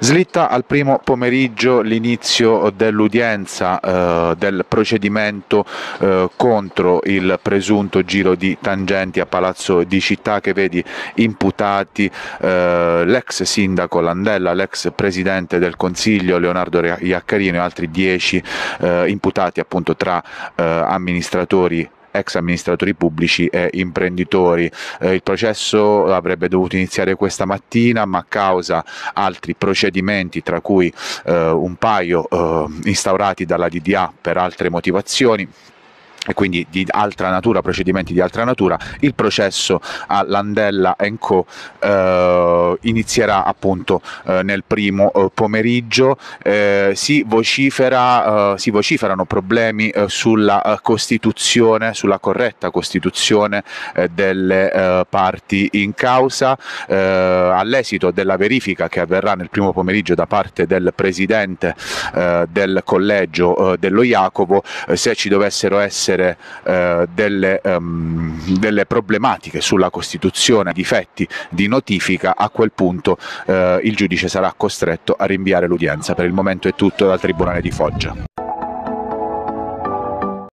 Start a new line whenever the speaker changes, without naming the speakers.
Slitta al primo pomeriggio l'inizio dell'udienza eh, del procedimento eh, contro il presunto giro di tangenti a Palazzo di Città che vedi imputati eh, l'ex sindaco Landella, l'ex presidente del Consiglio Leonardo Iaccarino e altri dieci eh, imputati appunto tra eh, amministratori ex amministratori pubblici e imprenditori. Eh, il processo avrebbe dovuto iniziare questa mattina, ma a causa altri procedimenti, tra cui eh, un paio eh, instaurati dalla DDA per altre motivazioni, e quindi di altra natura, procedimenti di altra natura, il processo a Landella Co. Eh, inizierà appunto eh, nel primo eh, pomeriggio, eh, si, vocifera, eh, si, vociferano problemi eh, sulla Costituzione, sulla corretta Costituzione delle parti in causa, all'esito della verifica che avverrà nel primo pomeriggio da parte del Presidente del Collegio dello Jacopo, se ci dovessero essere essere eh, delle, ehm, delle, problematiche sulla costituzione, difetti di notifica, a quel punto eh, il giudice sarà costretto a rinviare l'udienza. Per il momento è tutto dal Tribunale di Foggia.